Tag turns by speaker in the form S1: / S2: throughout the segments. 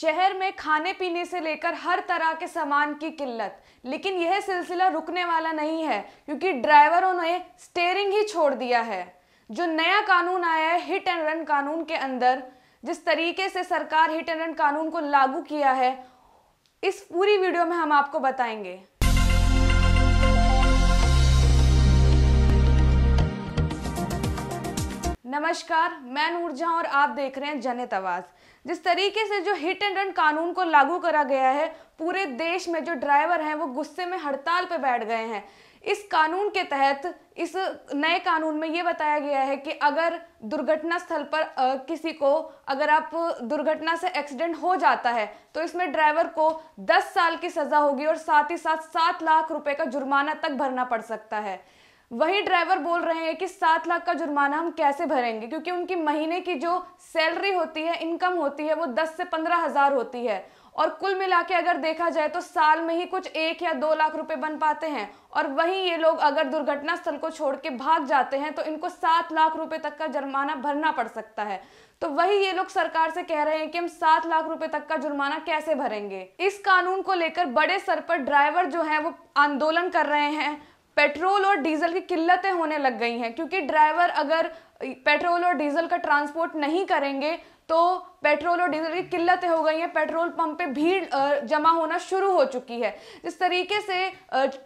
S1: शहर में खाने पीने से लेकर हर तरह के सामान की किल्लत लेकिन यह सिलसिला रुकने वाला नहीं है क्योंकि ड्राइवरों ने स्टेयरिंग ही छोड़ दिया है जो नया कानून आया है हिट एंड रन कानून के अंदर जिस तरीके से सरकार हिट एंड रन कानून को लागू किया है इस पूरी वीडियो में हम आपको बताएंगे नमस्कार मैं नूरजहां और आप देख रहे हैं जनित आवाज़ जिस तरीके से जो हिट एंड रन कानून को लागू करा गया है पूरे देश में जो ड्राइवर हैं वो गुस्से में हड़ताल पे बैठ गए हैं इस कानून के तहत इस नए कानून में ये बताया गया है कि अगर दुर्घटना स्थल पर आ, किसी को अगर आप दुर्घटना से एक्सीडेंट हो जाता है तो इसमें ड्राइवर को 10 साल की सज़ा होगी और साथ ही साथ सात लाख रुपए का जुर्माना तक भरना पड़ सकता है वही ड्राइवर बोल रहे हैं कि सात लाख का जुर्माना हम कैसे भरेंगे क्योंकि उनकी महीने की जो सैलरी होती है इनकम होती है वो दस से पंद्रह हजार होती है और कुल मिला के अगर देखा जाए तो साल में ही कुछ एक या दो लाख रुपए बन पाते हैं और वहीं ये लोग अगर दुर्घटना स्थल को छोड़ के भाग जाते हैं तो इनको सात लाख रुपए तक का जुर्माना भरना पड़ सकता है तो वही ये लोग सरकार से कह रहे हैं कि हम सात लाख रुपए तक का जुर्माना कैसे भरेंगे इस कानून को लेकर बड़े स्तर पर ड्राइवर जो है वो आंदोलन कर रहे हैं पेट्रोल और डीजल की किल्लतें होने लग गई हैं क्योंकि ड्राइवर अगर पेट्रोल और डीजल का ट्रांसपोर्ट नहीं करेंगे तो पेट्रोल और डीजल की किल्लतें हो गई हैं पेट्रोल पंप पे भीड़ जमा होना शुरू हो चुकी है जिस तरीके से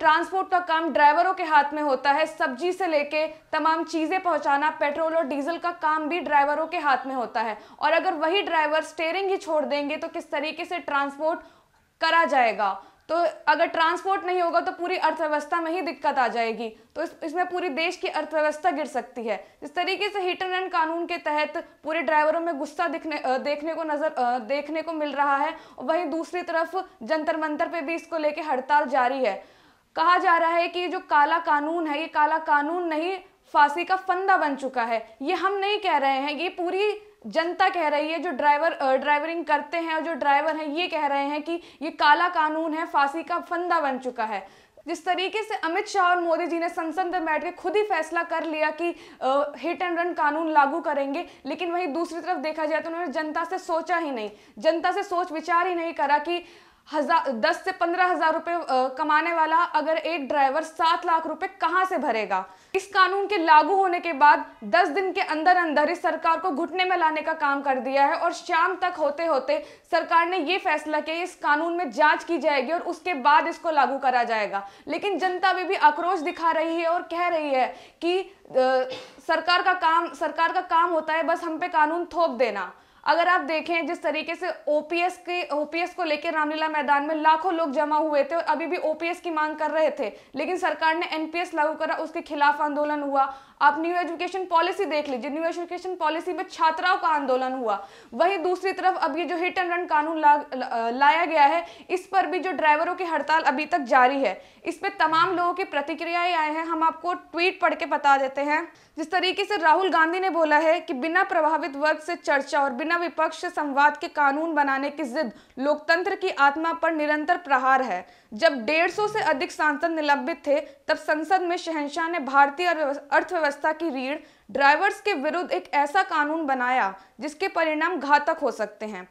S1: ट्रांसपोर्ट का काम ड्राइवरों के हाथ में होता है सब्जी से लेके तमाम चीज़ें पहुंचाना पेट्रोल और डीजल का काम भी ड्राइवरों के हाथ में होता है और अगर वही ड्राइवर स्टेयरिंग ही छोड़ देंगे तो किस तरीके से ट्रांसपोर्ट करा जाएगा तो अगर ट्रांसपोर्ट नहीं होगा तो पूरी अर्थव्यवस्था में ही दिक्कत आ जाएगी तो इस, इसमें पूरी देश की अर्थव्यवस्था गिर सकती है इस तरीके से हिट एंड रन कानून के तहत पूरे ड्राइवरों में गुस्सा दिखने देखने को नजर देखने को मिल रहा है वहीं दूसरी तरफ जंतर मंतर पे भी इसको लेके हड़ताल जारी है कहा जा रहा है कि जो काला कानून है ये काला कानून नहीं फांसी का फंदा बन चुका है ये हम नहीं कह रहे हैं ये पूरी जनता कह रही है जो ड्राइवर ड्राइवरिंग करते हैं और जो ड्राइवर हैं ये कह रहे हैं कि ये काला कानून है फांसी का फंदा बन चुका है जिस तरीके से अमित शाह और मोदी जी ने संसद में बैठ के खुद ही फैसला कर लिया कि हिट एंड रन कानून लागू करेंगे लेकिन वहीं दूसरी तरफ देखा जाए तो उन्होंने जनता से सोचा ही नहीं जनता से सोच विचार ही नहीं करा कि हजार दस से पंद्रह हजार रुपये कमाने वाला अगर एक ड्राइवर सात लाख रुपए कहाँ से भरेगा इस कानून के लागू होने के बाद दस दिन के अंदर अंदर इस सरकार को घुटने में लाने का काम कर दिया है और शाम तक होते होते सरकार ने ये फैसला किया इस कानून में जांच की जाएगी और उसके बाद इसको लागू करा जाएगा लेकिन जनता भी, भी आक्रोश दिखा रही है और कह रही है कि सरकार का काम सरकार का काम होता है बस हम पे कानून थोप देना अगर आप देखें जिस तरीके से ओपीएस के ओपीएस को लेकर रामलीला मैदान में लाखों लोग जमा हुए थे और अभी भी ओपीएस की मांग कर रहे थे लेकिन सरकार ने एनपीएस लागू करा उसके खिलाफ आंदोलन हुआ आप न्यू एजुकेशन पॉलिसी देख लीजिए न्यू एजुकेशन पॉलिसी में छात्राओं का आंदोलन हुआ वहीं दूसरी तरफ अब ये जो हिट एंड रन कानून ला, ला, लाया गया है इस पर भी जो ड्राइवरों की हड़ताल अभी तक जारी है इस पर तमाम लोगों की प्रतिक्रियाएं आए हैं हम आपको ट्वीट पढ़ के बता देते हैं जिस तरीके से राहुल गांधी ने बोला है कि बिना प्रभावित वर्ग से चर्चा और बिना विपक्ष संवाद के कानून बनाने की जिद लोकतंत्र की आत्मा पर निरंतर प्रहार है जब डेढ़ से अधिक सांसद निलंबित थे तब संसद में शहनशाह ने भारतीय अर्थव्यवस्था व्यवस्था की रीढ़ ड्राइवर्स के विरुद्ध एक ऐसा कानून बनाया जिसके परिणाम घातक हो सकते हैं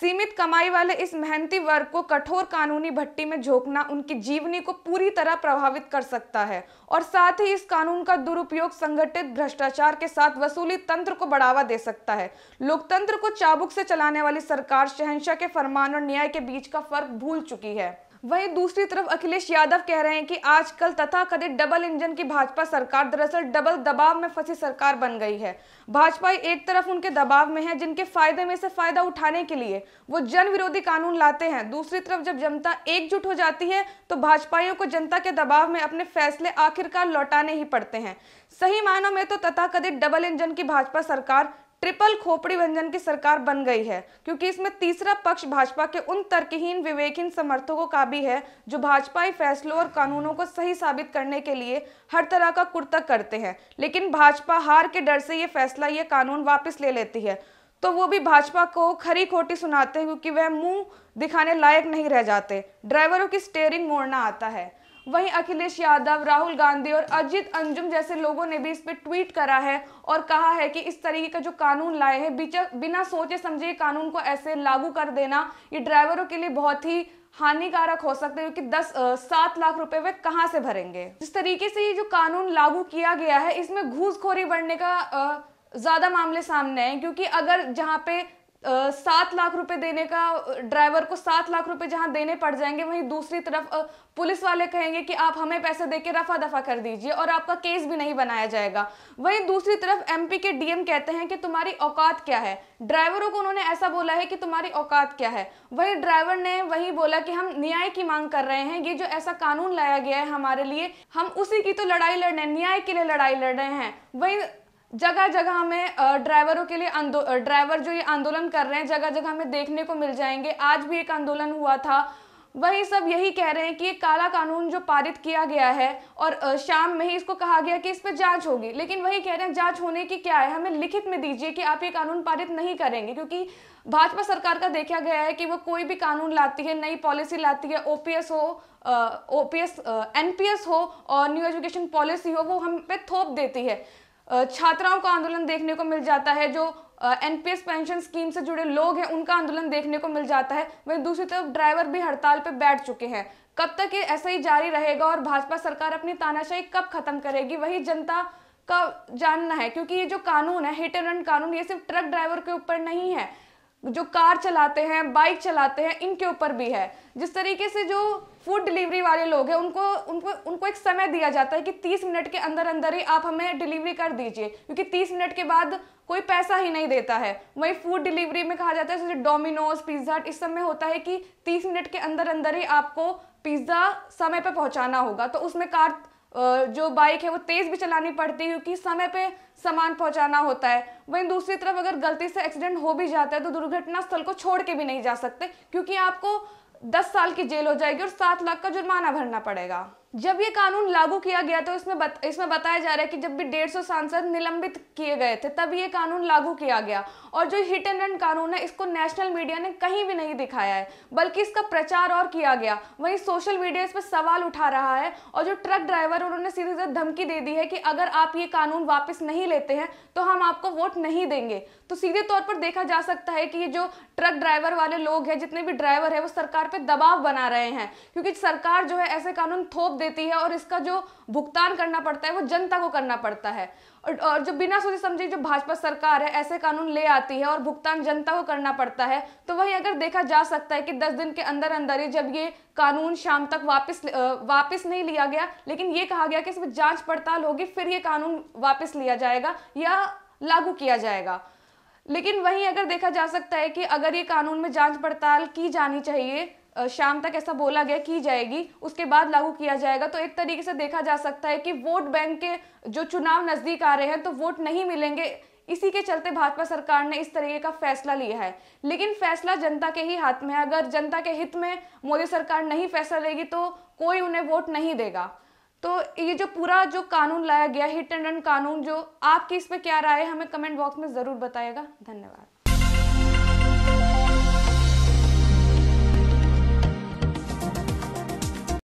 S1: सीमित कमाई वाले इस मेहनती वर्ग को कठोर कानूनी भट्टी में झोंकना उनकी जीवनी को पूरी तरह प्रभावित कर सकता है और साथ ही इस कानून का दुरुपयोग संगठित भ्रष्टाचार के साथ वसूली तंत्र को बढ़ावा दे सकता है लोकतंत्र को चाबुक से चलाने वाली सरकार शहनशाह के फरमान और न्याय के बीच का फर्क भूल चुकी है वहीं दूसरी तरफ अखिलेश यादव कह रहे हैं कि आजकल तथाकथित डबल इंजन की भाजपा सरकार दरअसल डबल दबाव में फंसी सरकार बन गई है भाजपा एक तरफ उनके दबाव में है जिनके फायदे में से फायदा उठाने के लिए वो जन विरोधी कानून लाते हैं दूसरी तरफ जब जनता एकजुट हो जाती है तो भाजपाइयों को जनता के दबाव में अपने फैसले आखिरकार लौटाने ही पड़ते हैं सही मायनों में तो तथाकथित डबल इंजन की भाजपा सरकार ट्रिपल खोपड़ी व्यंजन की सरकार बन गई है क्योंकि इसमें तीसरा पक्ष भाजपा के उन तर्कहीन विवेकहीन समर्थकों का भी है जो भाजपाई फैसलों और कानूनों को सही साबित करने के लिए हर तरह का कुर्तक करते हैं लेकिन भाजपा हार के डर से ये फैसला ये कानून वापस ले लेती है तो वो भी भाजपा को खरी खोटी सुनाते हैं क्योंकि वह मुंह दिखाने लायक नहीं रह जाते ड्राइवरों की स्टेयरिंग मोड़ना आता है वहीं अखिलेश यादव राहुल गांधी और अजीत अंजुम जैसे लोगों ने भी इस पर ट्वीट करा है और कहा है कि इस तरीके का जो कानून लाए हैं बिना सोचे समझे कानून को ऐसे लागू कर देना ये ड्राइवरों के लिए बहुत ही हानिकारक हो सकते हैं क्योंकि दस सात लाख रुपए वे कहाँ से भरेंगे जिस तरीके से ये जो कानून लागू किया गया है इसमें घूसखोरी बढ़ने का ज़्यादा मामले सामने आए क्योंकि अगर जहाँ पे सात लाख रुपए देने का ड्राइवर को सात लाख रुपए जहां देने पड़ जाएंगे वहीं दूसरी तरफ पुलिस वाले कहेंगे कि आप हमें पैसे देके रफा दफा कर दीजिए और आपका केस भी नहीं बनाया जाएगा वहीं दूसरी तरफ एमपी के डीएम कहते हैं कि तुम्हारी औकात क्या है ड्राइवरों को उन्होंने ऐसा बोला है कि तुम्हारी औकात क्या है वही ड्राइवर ने वही बोला कि हम न्याय की मांग कर रहे हैं ये जो ऐसा कानून लाया गया है हमारे लिए हम उसी की तो लड़ाई लड़ रहे हैं न्याय के लिए लड़ाई लड़ रहे हैं वही जगह जगह हमें ड्राइवरों के लिए ड्राइवर जो ये आंदोलन कर रहे हैं जगह जगह हमें देखने को मिल जाएंगे आज भी एक आंदोलन हुआ था वही सब यही कह रहे हैं कि ये काला कानून जो पारित किया गया है और शाम में ही इसको कहा गया कि इस पर जांच होगी लेकिन वही कह रहे हैं जांच होने की क्या है हमें लिखित में दीजिए कि आप ये कानून पारित नहीं करेंगे क्योंकि भाजपा सरकार का देखा गया है कि वो कोई भी कानून लाती है नई पॉलिसी लाती है ओपीएस हो ओपीएस एनपीएस हो और न्यू एजुकेशन पॉलिसी हो वो हम पे थोप देती है छात्राओं का आंदोलन देखने को मिल जाता है जो एनपीएस पेंशन स्कीम से जुड़े लोग हैं उनका आंदोलन देखने को मिल जाता है वहीं दूसरी तरफ ड्राइवर भी हड़ताल पर बैठ चुके हैं कब तक ये ऐसा ही जारी रहेगा और भाजपा सरकार अपनी तानाशाही कब खत्म करेगी वही जनता का जानना है क्योंकि ये जो कानून है हिट एंड रन कानून ये सिर्फ ट्रक ड्राइवर के ऊपर नहीं है जो कार चलाते हैं बाइक चलाते हैं इनके ऊपर भी है जिस तरीके से जो फूड डिलीवरी वाले लोग हैं उनको उनको उनको एक समय दिया जाता है कि 30 मिनट के अंदर अंदर ही आप हमें डिलीवरी कर दीजिए क्योंकि 30 मिनट के बाद कोई पैसा ही नहीं देता है वही फूड डिलीवरी में कहा जाता है जैसे डोमिनोज पिज्ज़ा इस समय होता है कि 30 मिनट के अंदर अंदर ही आपको पिज़्ज़ा समय पर पहुँचाना होगा तो उसमें कार जो बाइक है वो तेज़ भी चलानी पड़ती है क्योंकि समय पे सामान पहुंचाना होता है वहीं दूसरी तरफ अगर गलती से एक्सीडेंट हो भी जाता है तो दुर्घटना स्थल को छोड़ के भी नहीं जा सकते क्योंकि आपको दस साल की जेल हो जाएगी और सात लाख का जुर्माना भरना पड़ेगा जब ये कानून लागू किया गया तो इसमें बत, इसमें बताया जा रहा है कि जब भी डेढ़ सौ सांसद निलंबित किए गए थे तब ये कानून लागू किया गया और जो हिट एंड रन कानून है इसको नेशनल मीडिया ने कहीं भी नहीं दिखाया है बल्कि इसका प्रचार और किया गया वहीं सोशल मीडिया इस पर सवाल उठा रहा है और जो ट्रक ड्राइवर उन्होंने सीधे सीधे धमकी दे दी है कि अगर आप ये कानून वापस नहीं लेते हैं तो हम आपको वोट नहीं देंगे तो सीधे तौर पर देखा जा सकता है कि ये जो ट्रक ड्राइवर वाले लोग हैं जितने भी ड्राइवर है वो सरकार पर दबाव बना रहे हैं क्योंकि सरकार जो है ऐसे कानून थोप देती है और इसका जो भुगतान करना पड़ता है वो जनता को करना पड़ता है और, जो बिना सोचे समझे जो भाजपा सरकार है ऐसे कानून ले आती है और भुगतान जनता को करना पड़ता है तो वही अगर देखा जा सकता है कि दस दिन के अंदर अंदर ही जब ये कानून शाम तक वापस वापस नहीं लिया गया लेकिन ये कहा गया कि इसमें जांच पड़ताल होगी फिर ये कानून वापस लिया जाएगा या लागू किया जाएगा लेकिन वहीं अगर देखा जा सकता है कि अगर ये कानून में जांच पड़ताल की जानी चाहिए शाम तक ऐसा बोला गया की जाएगी उसके बाद लागू किया जाएगा तो एक तरीके से देखा जा सकता है कि वोट बैंक के जो चुनाव नज़दीक आ रहे हैं तो वोट नहीं मिलेंगे इसी के चलते भाजपा सरकार ने इस तरीके का फैसला लिया है लेकिन फैसला जनता के ही हाथ में है अगर जनता के हित में मोदी सरकार नहीं फैसला लेगी तो कोई उन्हें वोट नहीं देगा तो ये जो पूरा जो कानून लाया गया हिट एंड रन कानून जो आपकी इस पर क्या राय है हमें कमेंट बॉक्स में ज़रूर बताएगा धन्यवाद